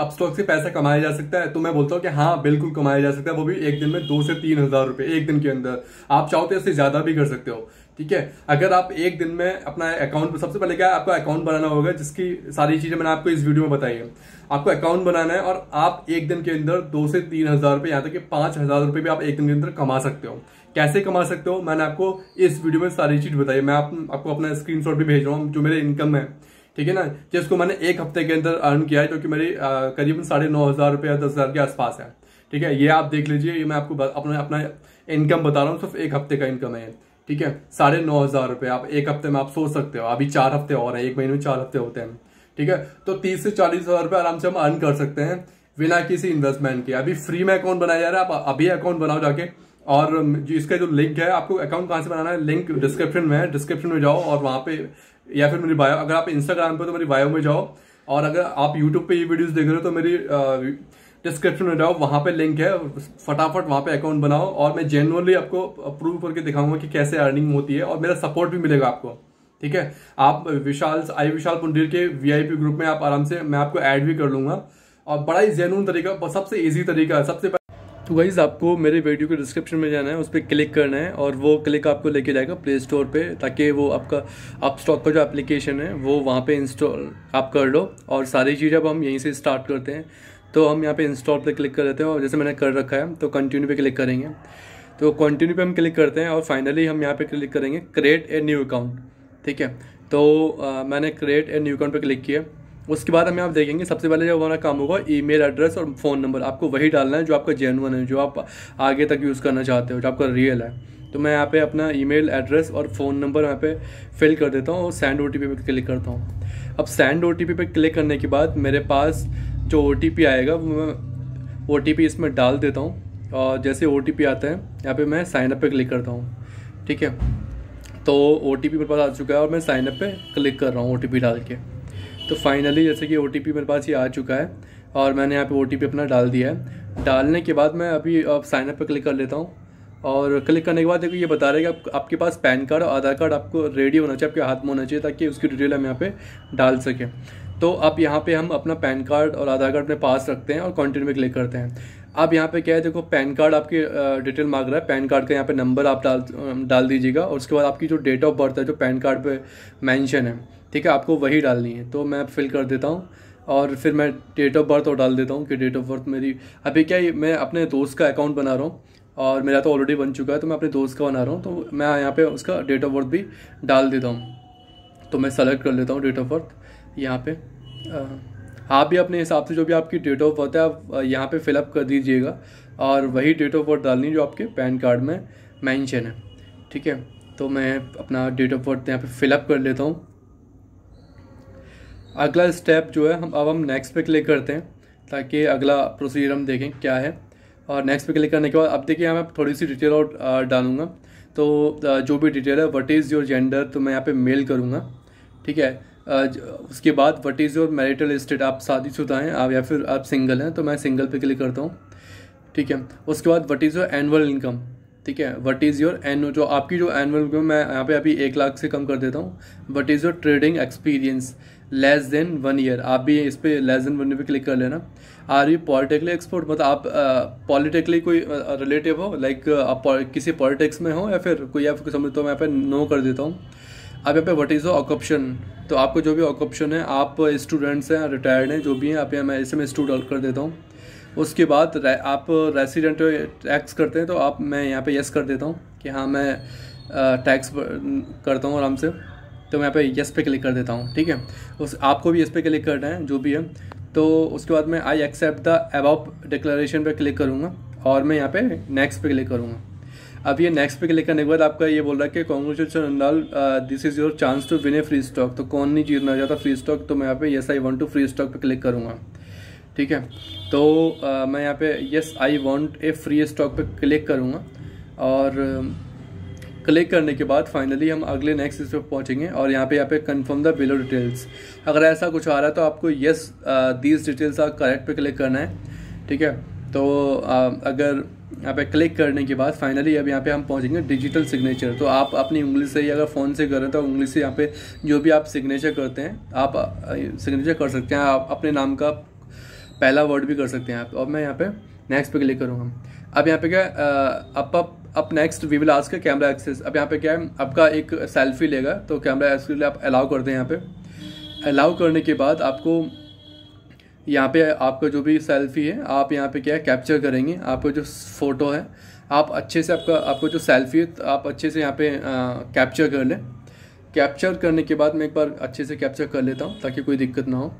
Upstox stock से पैसा कमाया जा सकता है तो मैं बोलता हूँ कि हाँ बिल्कुल कमाया जा सकता है वो भी एक दिन में दो से तीन हज़ार रुपये एक दिन के अंदर आप चाहो तो इससे ज़्यादा भी कर सकते हो ठीक है अगर आप एक दिन में अपना अकाउंट सबसे पहले क्या आपको अकाउंट बनाना होगा जिसकी सारी चीज़ें मैंने आपको इस वीडियो में बताई है आपको अकाउंट बनाना है और आप एक दिन के अंदर दो से तीन हज़ार रुपये यहाँ तक कि पांच हज़ार रुपये भी आप एक दिन के अंदर कमा सकते हो कैसे कमा सकते हो मैंने आपको इस वीडियो में सारी चीज़ बताई मैं आप, आपको अपना स्क्रीनशॉट भी भेज रहा हूँ जो मेरे इनकम है ठीक है ना जिसको मैंने एक हफ्ते के अंदर अर्न किया है जो कि मेरी करीबन साढ़े नौ हज़ार रुपये दस हज़ार के आसपास है ठीक है ये आप देख लीजिए ये मैं आपको अपना अपना इनकम बता रहा हूँ सिर्फ एक हफ्ते का इनकम है ठीक है साढ़े नौ हज़ार रुपये आप एक हफ्ते में आप सोच सकते हो अभी चार हफ्ते और हैं एक महीने में चार हफ्ते होते हैं ठीक है तो तीस से चालीस हज़ार रुपये आराम से हम अर्न कर सकते हैं बिना किसी इन्वेस्टमेंट के अभी फ्री में अकाउंट बनाया जा रहा है आप अभी अकाउंट बनाओ जाके और जो इसका जो लिंक है आपको अकाउंट कहाँ से बनाना है लिंक डिस्क्रिप्शन में है डिस्क्रिप्शन में जाओ और वहाँ पे या फिर मेरी बायो अगर आप इंस्टाग्राम पे तो मेरी बायो में जाओ और अगर आप यूट्यूब पे ये वीडियोस देख रहे हो तो मेरी डिस्क्रिप्शन में जाओ वहाँ पे लिंक है फटाफट वहाँ पे अकाउंट बनाओ और मैं जेनुअनली आपको प्रूव करके दिखाऊंगा कि कैसे अर्निंग होती है और मेरा सपोर्ट भी मिलेगा आपको ठीक है आप विशाल आई विशाल पुंडीर के वीआईपी ग्रुप में आप आराम से मैं आपको ऐड भी कर लूंगा और बड़ा ही जेनुअन तरीका सबसे ईजी तरीका सबसे तो गाइज़ आपको मेरे वीडियो के डिस्क्रिप्शन में जाना है उस पर क्लिक करना है और वो क्लिक आपको लेके जाएगा प्ले स्टोर पे ताकि वो आपका आप स्टॉक का जो एप्लीकेशन है वो वहाँ पे इंस्टॉल आप कर लो और सारी चीज़ अब हम यहीं से स्टार्ट करते हैं तो हम यहाँ पे इंस्टॉल पे क्लिक कर देते हैं और जैसे मैंने कर रखा है तो कंटिन्यू पे क्लिक करेंगे तो कंटिन्यू पे हम क्लिक करते हैं और फाइनली हम यहाँ पे क्लिक करेंगे क्रिएट ए न्यू अकाउंट ठीक है तो आ, मैंने क्रिएट ए न्यू अकाउंट पे क्लिक किया उसके बाद हमें आप देखेंगे सबसे पहले जो हमारा काम होगा ईमेल एड्रेस और फ़ोन नंबर आपको वही डालना है जो आपका जेनुअन है जो आप आगे तक यूज़ करना चाहते हो जो आपका रियल है तो मैं यहाँ पे अपना ईमेल एड्रेस और फ़ोन नंबर यहाँ पे फिल कर देता हूँ और सेंड ओ टी पे क्लिक करता हूँ अब सेंड ओ टी पे क्लिक करने के बाद मेरे पास जो ओ टी पी आएगा वो मैं ओ टी पी इसमें डाल देता हूँ और जैसे ओ टी पी आता यहाँ पर मैं साइनअप पर क्लिक करता हूँ ठीक है तो ओ टी पी मेरे पास आ चुका है और मैं साइनअप पर क्लिक कर रहा हूँ ओ टी पी डाल के तो फाइनली जैसे कि ओ मेरे पास ये आ चुका है और मैंने यहाँ पे ओ अपना डाल दिया है डालने के बाद मैं अभी अब साइनअप पर क्लिक कर लेता हूँ और क्लिक करने के बाद देखो ये बता रहे कि आप, आपके पास पैन कार्ड और आधार कार्ड आपको रेडी होना चाहिए आपके हाथ में होना चाहिए ताकि उसकी डिटेल हम यहाँ पे डाल सकें तो आप यहाँ पे हम अपना पैन कार्ड और आधार कार्ड अपने पास रखते हैं और कंटिन्यू में क्लिक करते हैं अब यहाँ पे क्या है देखो पैन कार्ड आपकी डिटेल मांग रहा है पैन कार्ड का यहाँ पे नंबर आप डाल डाल दीजिएगा और उसके बाद आपकी जो डेट ऑफ बर्थ है जो पैन कार्ड पे मेंशन है ठीक है आपको वही डालनी है तो मैं फिल कर देता हूँ और फिर मैं डेट ऑफ बर्थ और डाल देता हूँ कि डेट ऑफ बर्थ मेरी अभी क्या मैं अपने दोस्त का अकाउंट बना रहा हूँ और मेरा तो ऑलरेडी बन चुका है तो मैं अपने दोस्त का बना रहा हूँ तो मैं यहाँ पे उसका डेट ऑफ बर्थ भी डाल देता हूँ तो मैं सेलेक्ट कर लेता हूँ डेट ऑफ बर्थ यहाँ पे आप भी अपने हिसाब से जो भी आपकी डेट ऑफ बर्थ है आप यहाँ पर फिलअप कर दीजिएगा और वही डेट ऑफ बर्थ डालनी जो आपके पैन कार्ड में मैंशन है ठीक है तो मैं अपना डेट ऑफ बर्थ यहाँ पे फिलअप कर लेता हूँ अगला स्टेप जो है हम अब हम नेक्स्ट पे क्लिक करते हैं ताकि अगला प्रोसीजर हम देखें क्या है और नेक्स्ट पे क्लिक करने के बाद अब देखिए यहाँ मैं थोड़ी सी डिटेल और डालूंगा तो जो भी डिटेल है वट इज़ योर जेंडर तो मैं यहाँ पे मेल करूँगा ठीक है उसके बाद what is your marital state आप शादीशुदा हैं आप या फिर आप सिंगल हैं तो मैं सिंगल पे क्लिक करता हूँ ठीक है उसके बाद what is your annual income ठीक है वट इज़ योर एन जो आपकी जो एनुअल इनकम मैं यहाँ पे अभी एक लाख से कम कर देता हूँ what is your trading experience less than one year आप भी इस पर लेस देन वन ईयर पर क्लिक कर लेना आर यू पॉलिटेक्निक एक्सपर्ट मतलब आप पॉलिटेक्निक कोई रिलेटिव हो लाइक आप किसी पॉलिटिक्स में हो या फिर कोई आप समझता हूँ मैं यहाँ पे नो कर देता हूँ आप यहाँ पे वट इज़ द तो आपको जो भी ऑकॉप्शन है आप स्टूडेंट्स हैं रिटायर्ड हैं जो भी हैं आप यहाँ मैं इसे मैं स्टूडेंट कर देता हूँ उसके बाद आप रेसिडेंट टैक्स करते हैं तो आप मैं यहाँ पे यस कर देता हूँ कि हाँ मैं टैक्स करता हूँ आराम से तो मैं यहाँ पे यस पे क्लिक कर देता हूँ ठीक है उस आपको भी यस पे क्लिक करना है जो भी है तो उसके बाद मैं I accept the about declaration पे क्लिक करूँगा और मैं यहाँ पे नेक्स्ट पे क्लिक करूँगा अब ये नेक्स्ट पे क्लिक करने के बाद आपका ये बोल रहा है कि कॉन्ग्रेचुलेसन अंडाल this is your chance to win a free stock तो कौन नहीं जीतना चाहता फ्री स्टॉक तो मैं यहाँ पे yes I want to free stock पे क्लिक करूँगा ठीक है तो uh, मैं यहाँ पे yes I want a free stock पे क्लिक करूँगा और क्लिक करने के बाद फाइनली हम अगले नेक्स्ट इस पर पहुँचेंगे और यहाँ पे यहाँ पे कंफर्म द बिलो डिटेल्स अगर ऐसा कुछ आ रहा है तो आपको येस दीज डिटेल्स आप करेक्ट पे क्लिक करना है ठीक है तो आ, uh, अगर यहाँ पे क्लिक करने के बाद फाइनली अब यहाँ पे हम पहुँचेंगे डिजिटल सिग्नेचर तो आप अपनी उंगली से ही अगर फ़ोन से कर रहे तो उंगली से यहाँ पे जो भी आप सिग्नेचर करते हैं आप सिग्नेचर uh, कर सकते हैं आप अपने नाम का पहला वर्ड भी कर सकते हैं आप अब मैं यहाँ पे नेक्स्ट पे क्लिक करूँगा अब यहाँ पे क्या अप uh, अप अब next we will ask camera access अब यहाँ पे क्या है आपका एक सेल्फी लेगा तो कैमरा एक्सेस के लिए आप अलाउ कर दें यहाँ पे अलाउ करने के बाद आपको यहाँ पे आपका जो भी सेल्फी है आप यहाँ पे क्या है कैप्चर करेंगे आपका जो फ़ोटो है आप अच्छे से आपका आपको जो सेल्फी है तो आप अच्छे से यहाँ पे कैप्चर कर लें कैप्चर करने के बाद मैं एक बार अच्छे से कैप्चर कर लेता हूँ ताकि कोई दिक्कत ना हो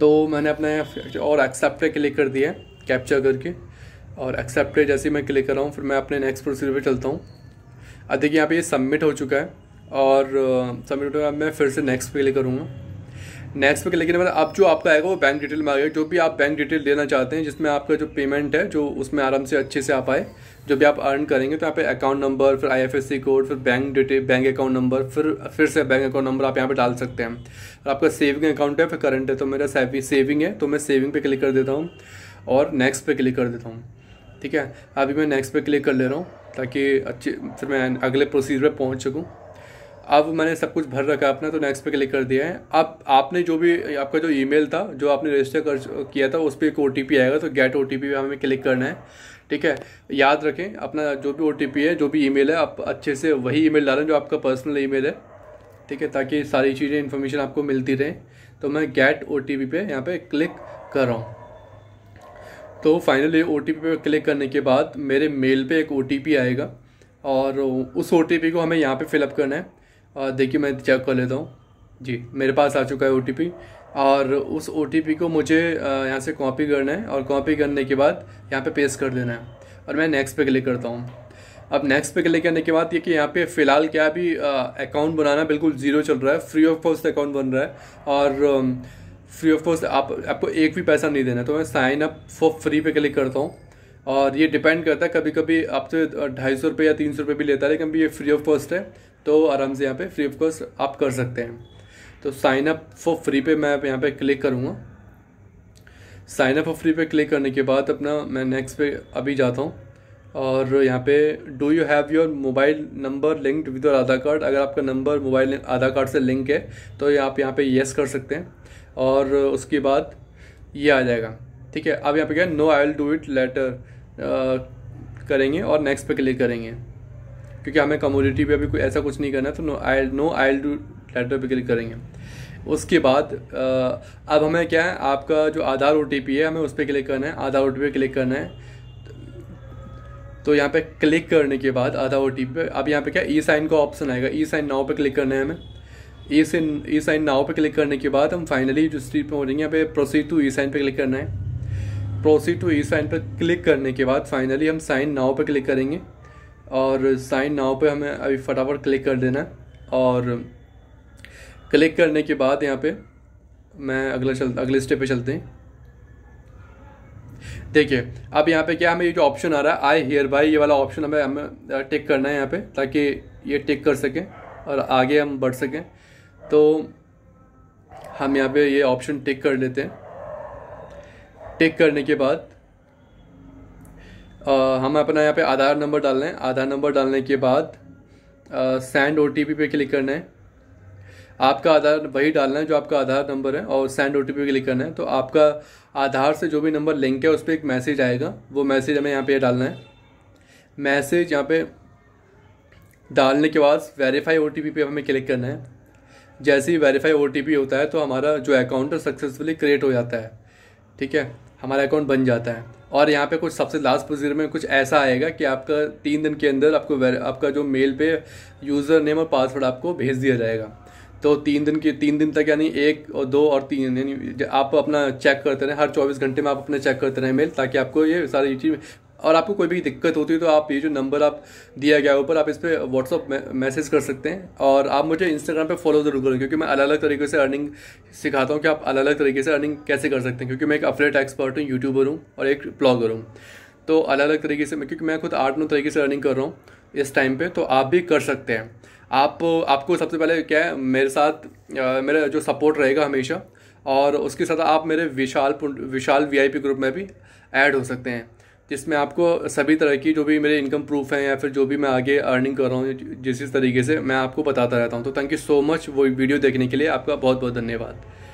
तो मैंने अपना और एक्सेप्ट क्लिक कर दिया है कैप्चर करके और एक्सेप्टेड जैसे ही मैं क्लिक कर रहा हूँ फिर मैं अपने नेक्स्ट प्रोसीजर पे चलता हूँ अब देखिए यहाँ पे ये सबमिट हो चुका है और सबमिट हो मैं फिर से नेक्स्ट पे क्लिक करूँगा नेक्स्ट पे क्लिक करने मतलब अब जो आपका आएगा वो बैंक डिटेल में आ गया जो भी आप बैंक डिटेल देना चाहते हैं जिसमें आपका जो पेमेंट है जो उसमें आराम से अच्छे से आप आए जो भी आप अर्न करेंगे तो यहाँ पे अकाउंट नंबर फिर आईएफएससी कोड फिर bank detail bank account number फिर फिर से बैंक अकाउंट नंबर आप यहाँ पे डाल सकते हैं और आपका सेविंग अकाउंट है फिर करंट है तो मेरा सेविंग है तो मैं सेविंग पर क्लिक कर देता हूँ और नेक्स्ट पे क्लिक कर देता हूँ ठीक है अभी मैं नेक्स्ट पे क्लिक कर ले रहा हूँ ताकि अच्छे फिर मैं अगले प्रोसीजर पे पहुँच सकूँ अब मैंने सब कुछ भर रखा है अपना तो नेक्स्ट पे क्लिक कर दिया है अब आपने जो भी आपका जो ईमेल था जो आपने रजिस्टर कर किया था उस पर एक ओ आएगा तो गेट ओ टी पे हमें क्लिक करना है ठीक है याद रखें अपना जो भी ओ है जो भी ईमेल है आप अच्छे से वही ईमेल डालें जो आपका पर्सनल ईमेल है ठीक है ताकि सारी चीज़ें इन्फॉर्मेशन आपको मिलती रहे तो मैं गेट ओ टी पे यहाँ पर क्लिक कर रहा हूँ तो फाइनली ओ टी पी पर क्लिक करने के बाद मेरे मेल पे एक ओ टी पी आएगा और उस ओ टी पी को हमें यहाँ पे फिलअप करना है देखिए मैं चेक कर लेता हूँ जी मेरे पास आ चुका है ओ टी पी और उस ओ टी पी को मुझे यहाँ से कॉपी करना है और कॉपी करने के बाद यहाँ पे पेस्ट कर देना है और मैं नेक्स्ट पे क्लिक करता हूँ अब नेक्स्ट पे क्लिक करने के बाद ये कि यहाँ पे फ़िलहाल क्या अभी अकाउंट बनाना बिल्कुल ज़ीरो चल रहा है फ्री ऑफ कॉस्ट अकाउंट बन रहा है और फ्री ऑफ कॉस्ट आप आपको एक भी पैसा नहीं देना तो मैं साइन अप फॉर फ्री पे क्लिक करता हूँ और ये डिपेंड करता है कभी कभी आपसे तो ढाई सौ रुपये या तीन सौ रुपये भी लेता है लेकिन ये फ्री ऑफ कॉस्ट है तो आराम से यहाँ पे फ्री ऑफ कॉस्ट आप कर सकते हैं तो साइन अप फॉर फ्री पे मैं यहाँ पे क्लिक करूँगा साइन अप फॉर फ्री पे क्लिक करने के बाद अपना मैं नेक्स्ट पे अभी जाता हूँ और यहाँ पे do you have your mobile number linked with your Aadhaar card अगर आपका नंबर मोबाइल आधार कार्ड से लिंक है तो आप यहाँ पे येस कर सकते हैं और उसके बाद ये आ जाएगा ठीक है अब यहाँ पे क्या no I will do it later करेंगे और नेक्स्ट पे क्लिक करेंगे क्योंकि हमें कम्यूनिटी पे अभी कोई ऐसा कुछ नहीं करना है तो no I no I will do later पे क्लिक करेंगे उसके बाद आ, अब हमें क्या है आपका जो आधार ओ है हमें उस पर क्लिक करना है आधार ओ पे क्लिक करना है तो यहाँ पे क्लिक करने के बाद आधा ओ टी पे अब यहाँ पे क्या ई e साइन का ऑप्शन आएगा ई साइन नाव पे क्लिक करना है हमें ई साइन ई साइन नाव पे क्लिक करने के बाद हम फाइनली जो स्ट्रीट पे जाएंगे यहाँ पे प्रोसीड टू ई साइन पे क्लिक करना है प्रोसीड टू ई साइन पे क्लिक करने के बाद फाइनली हम साइन नाव पे क्लिक करेंगे और साइन नाव पे हमें अभी फटाफट क्लिक कर देना है और क्लिक करने के बाद यहाँ पे मैं अगला चल अगले स्टेप पे चलते हैं देखिए अब यहाँ पे क्या हमें ये जो ऑप्शन आ रहा है आई हेयर बाई ये वाला ऑप्शन हमें हमें टिक करना है यहाँ पे ताकि ये टिक कर सकें और आगे हम बढ़ सकें तो हम यहाँ पे ये ऑप्शन टिक कर लेते हैं टिक करने के बाद आ, हम अपना यहाँ पे आधार नंबर डालना है आधार नंबर डालने के बाद सेंड ओ टी पी पे क्लिक करना है आपका आधार वही डालना है जो आपका आधार नंबर है और सेंड ओ टी पी पे क्लिक करना है तो आपका आधार से जो भी नंबर लिंक है उस पर एक मैसेज आएगा वो मैसेज हमें यहाँ पे डालना है मैसेज यहाँ पे डालने के बाद वेरीफाई ओ टी पी पे हमें क्लिक करना है जैसे ही वेरीफाई ओ होता है तो हमारा जो अकाउंट है सक्सेसफुली क्रिएट हो जाता है ठीक है हमारा अकाउंट बन जाता है और यहाँ पे कुछ सबसे लास्ट प्रोसीजर में कुछ ऐसा आएगा कि आपका तीन दिन के अंदर आपको आपका जो मेल पे यूज़र नेम और पासवर्ड आपको भेज दिया जाएगा तो तीन दिन के तीन दिन तक यानी एक और दो और तीन यानी आप अपना चेक करते रहें हर चौबीस घंटे में आप अपना चेक करते रहें मेल ताकि आपको ये सारी चीज़ और आपको कोई भी दिक्कत होती है तो आप ये जो नंबर आप दिया गया है ऊपर आप इस पर व्हाट्सअप मैसेज कर सकते हैं और आप मुझे इंस्टाग्राम पे फॉलो ज़रूर करें क्योंकि मैं अलग अलग तरीके से अर्निंग सिखाता हूँ कि आप अलग अलग तरीके से अर्निंग कैसे कर सकते हैं क्योंकि मैं एक अफलेट एक्सपर्ट हूँ यूट्यूबर हूँ और एक ब्लॉगर हूँ तो अलग अलग तरीके से क्योंकि मैं खुद आठ नौ तरीके से अर्निंग कर रहा हूँ इस टाइम पर तो आप भी कर सकते हैं आप आपको सबसे पहले क्या है मेरे साथ मेरा जो सपोर्ट रहेगा हमेशा और उसके साथ आप मेरे विशाल विशाल वीआईपी ग्रुप में भी ऐड हो सकते हैं जिसमें आपको सभी तरह की जो भी मेरे इनकम प्रूफ हैं या फिर जो भी मैं आगे अर्निंग कर रहा हूँ जिस इस तरीके से मैं आपको बताता रहता हूँ तो थैंक यू सो मच वो वीडियो देखने के लिए आपका बहुत बहुत धन्यवाद